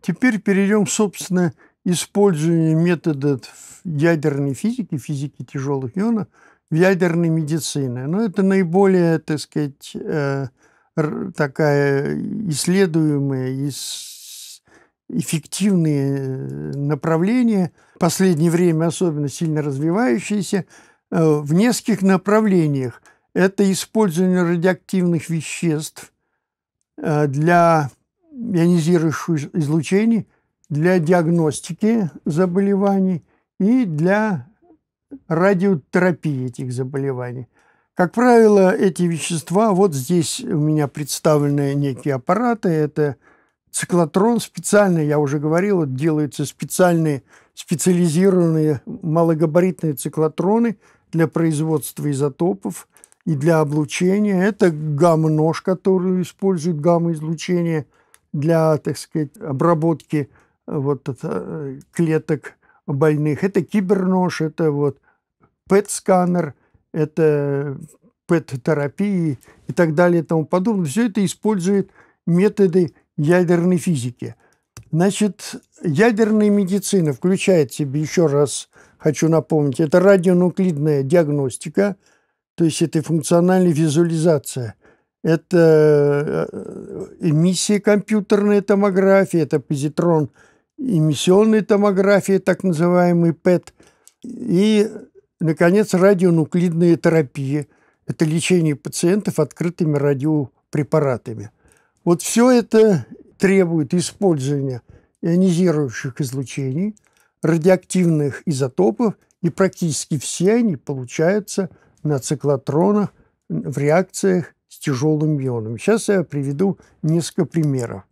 Теперь перейдем, собственно, использование методов ядерной физики, физики тяжелых ионов, в ядерной медицине. Но ну, это наиболее, так сказать, э, такая исследуемая и эффективные э, направления, в последнее время особенно сильно развивающиеся, э, в нескольких направлениях. Это использование радиоактивных веществ для ионизирующих излучений для диагностики заболеваний и для радиотерапии этих заболеваний. Как правило, эти вещества, вот здесь у меня представлены некие аппараты, это циклотрон специальный. я уже говорил, вот делаются специальные специализированные малогабаритные циклотроны для производства изотопов и для облучения. Это гамма-нож, которую используют гамма-излучение – для, так сказать, обработки э, вот э, клеток больных. Это кибернож, это вот ПЭТ-сканер, это ПЭТ-терапии и так далее и тому подобное. Все это использует методы ядерной физики. Значит, ядерная медицина включает в себя. еще раз хочу напомнить, это радионуклидная диагностика, то есть это функциональная визуализация это э, эмиссия компьютерная томография, это позитрон эмиссионной томографии, так называемый ПЭТ, и, наконец, радионуклидная терапия. Это лечение пациентов открытыми радиопрепаратами. Вот все это требует использования ионизирующих излучений, радиоактивных изотопов, и практически все они получаются на циклотронах в реакциях с тяжелым мионом. Сейчас я приведу несколько примеров.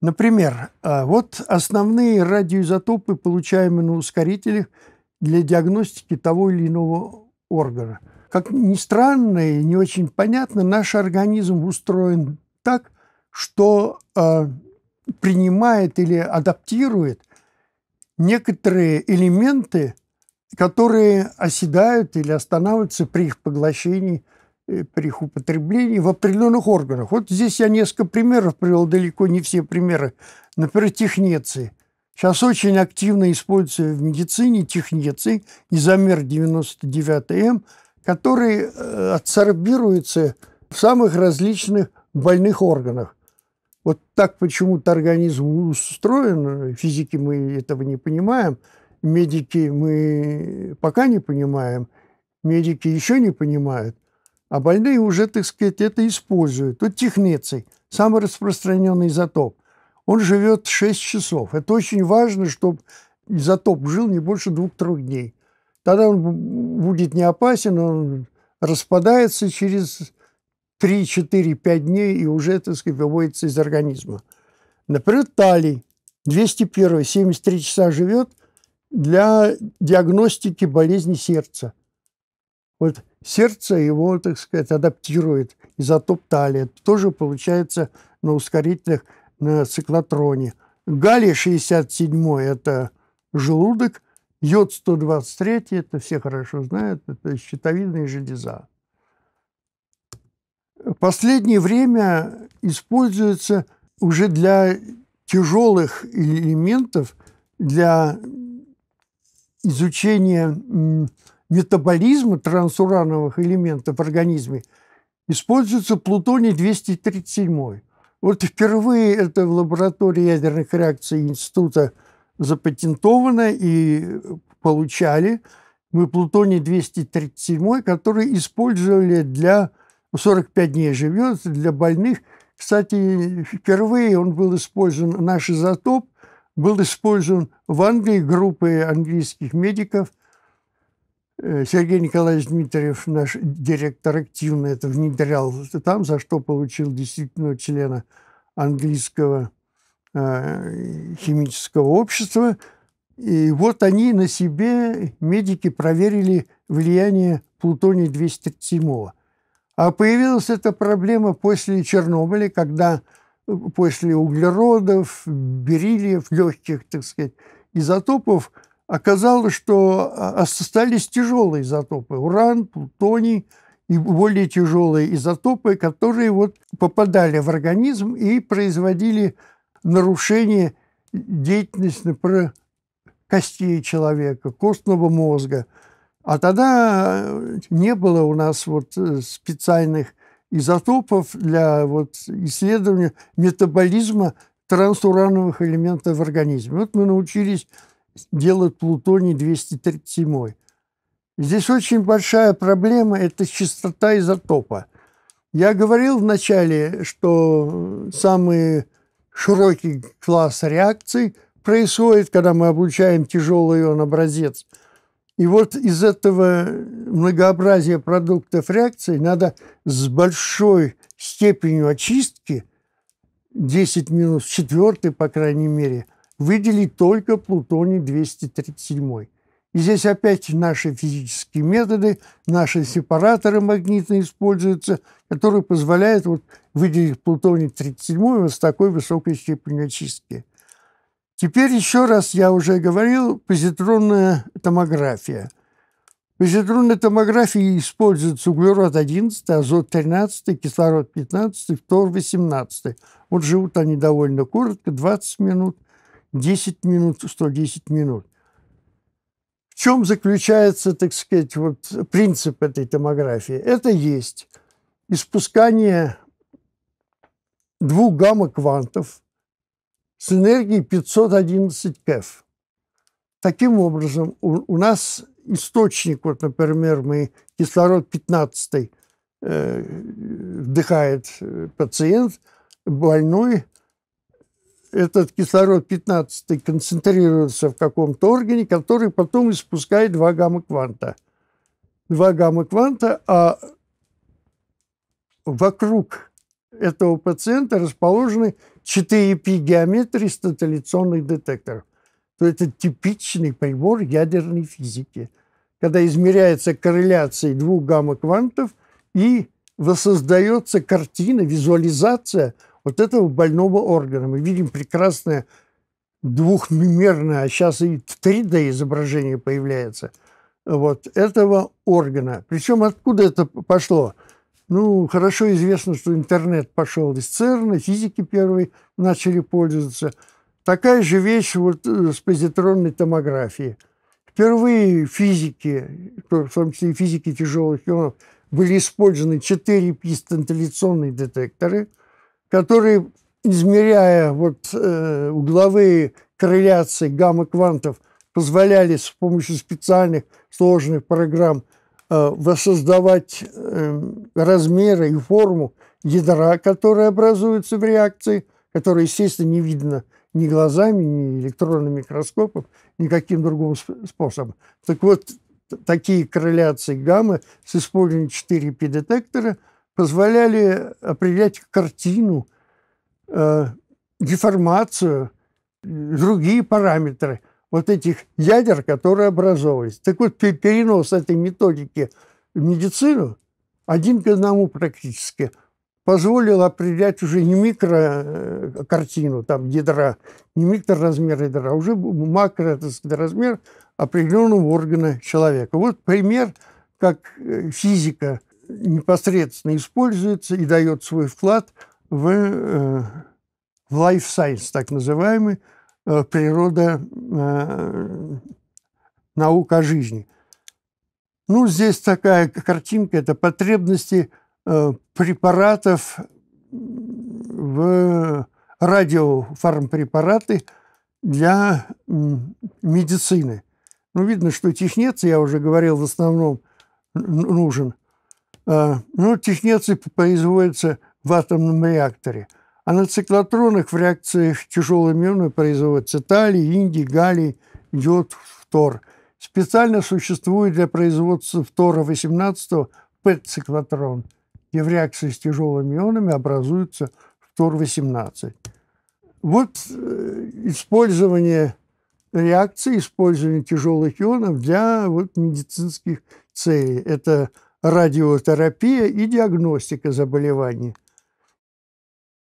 Например, а, вот основные радиоизотопы, получаемые на ускорителях для диагностики того или иного органа. Как ни странно и не очень понятно, наш организм устроен так, что э, принимает или адаптирует некоторые элементы, которые оседают или останавливаются при их поглощении – Э, при их употреблении в определенных органах. Вот здесь я несколько примеров привел, далеко не все примеры. Например, технеции. Сейчас очень активно используется в медицине технеции, изомер 99М, эм, который э, адсорбируется в самых различных больных органах. Вот так почему-то организм устроен, физики мы этого не понимаем, медики мы пока не понимаем, медики еще не понимают а больные уже, так сказать, это используют. Вот технеций, самый распространенный изотоп, он живет 6 часов. Это очень важно, чтобы изотоп жил не больше 2-3 дней. Тогда он будет не опасен, он распадается через 3-4-5 дней и уже, так сказать, выводится из организма. Например, талий 201, 73 часа живет для диагностики болезни сердца – вот сердце его, так сказать, адаптирует, изотоп талия. Тоже получается на ускорительных, на циклотроне. Галлий-67 – это желудок, йод-123 – это все хорошо знают, это щитовидная железа. В последнее время используется уже для тяжелых элементов, для изучения метаболизма трансурановых элементов в организме используется плутоний-237. Вот впервые это в лаборатории ядерных реакций института запатентовано и получали. Мы плутоний-237, который использовали для 45 дней живет, для больных. Кстати, впервые он был использован, наш изотоп был использован в Англии группой английских медиков – Э, Сергей Николаевич Дмитриев, наш директор, активно это внедрял там, за что получил действительно члена английского э, химического общества. И вот они на себе, медики, проверили влияние плутония-237. А появилась эта проблема после Чернобыля, когда э, после углеродов, бериллиев, легких, так сказать, изотопов – оказалось, что а, а, остались тяжелые изотопы – уран, плутоний и более тяжелые изотопы, которые вот попадали в организм и производили нарушение деятельности, например, костей человека, костного мозга. А тогда э, не было у нас вот э, специальных изотопов для вот исследования метаболизма трансурановых элементов в организме. Вот мы научились делают плутоний 237. Здесь очень большая проблема – это частота изотопа. Я говорил вначале, что самый широкий класс реакций происходит, когда мы облучаем тяжелый ион образец. И вот из этого многообразия продуктов реакции надо с большой степенью очистки, 10 минус 4, по крайней мере – выделить только плутоний-237. И здесь опять наши физические методы, наши сепараторы магнитные используются, которые позволяют вот выделить плутоний-37 вот с такой высокой степенью очистки. Теперь еще раз я уже говорил, позитронная томография. Позитронная томография используется углерод-11, азот-13, кислород-15, фтор-18. Вот живут они довольно коротко, 20 минут – 10 минут, 110 минут. В чем заключается, так сказать, вот принцип этой томографии? Это есть испускание двух гамма-квантов с энергией 511 КЭФ. Таким образом, у, у нас источник, вот, например, мы кислород 15 э, вдыхает э, пациент, больной этот кислород 15 концентрируется в каком-то органе, который потом испускает два гамма-кванта. Два гамма-кванта, а вокруг этого пациента расположены 4 пи-геометрии статализационных детекторов. То это типичный прибор ядерной физики, когда измеряется корреляция двух гамма-квантов и воссоздается картина, визуализация – вот этого больного органа. Мы видим прекрасное двухмерное, а сейчас и 3D изображение появляется, вот этого органа. Причем откуда это пошло? Ну, хорошо известно, что интернет пошел из ЦЕРНа, физики первые начали пользоваться. Такая же вещь вот э, с позитронной томографией. Впервые физики, в том числе физики тяжелых ионов, были использованы четыре пистонтиляционные детекторы – который, измеряя вот э, угловые корреляции гамма-квантов, позволяли с помощью специальных сложных программ э, воссоздавать э, размеры и форму ядра, которые образуются в реакции, которые, естественно, не видно ни глазами, ни электронным микроскопом, никаким другим способом. Так вот, такие корреляции гаммы с использованием 4P-детектора – позволяли определять картину, э, деформацию, другие параметры вот этих ядер, которые образовывались. Так вот, перенос этой методики в медицину один к одному практически позволил определять уже не микрокартину, э, там, ядра, не микроразмер ядра, а уже макро, так определенного органа человека. Вот пример, как э, физика непосредственно используется и дает свой вклад в, э, в life science, так называемый, э, природа э, наука о жизни. Ну, здесь такая картинка, это потребности препаратов в радиофармпрепараты для медицины. Ну, видно, что технец, я уже говорил, в основном нужен Э, ну, технеции производятся в атомном реакторе. А на циклотронах в реакциях тяжелой мионы производятся талий, индий, галий, йод, фтор. Специально существует для производства фтора-18 ПЭТ-циклотрон, где в реакции с тяжелыми ионами образуется фтор-18. Вот э, использование реакции, использование тяжелых ионов для вот медицинских целей. Это радиотерапия и диагностика заболеваний.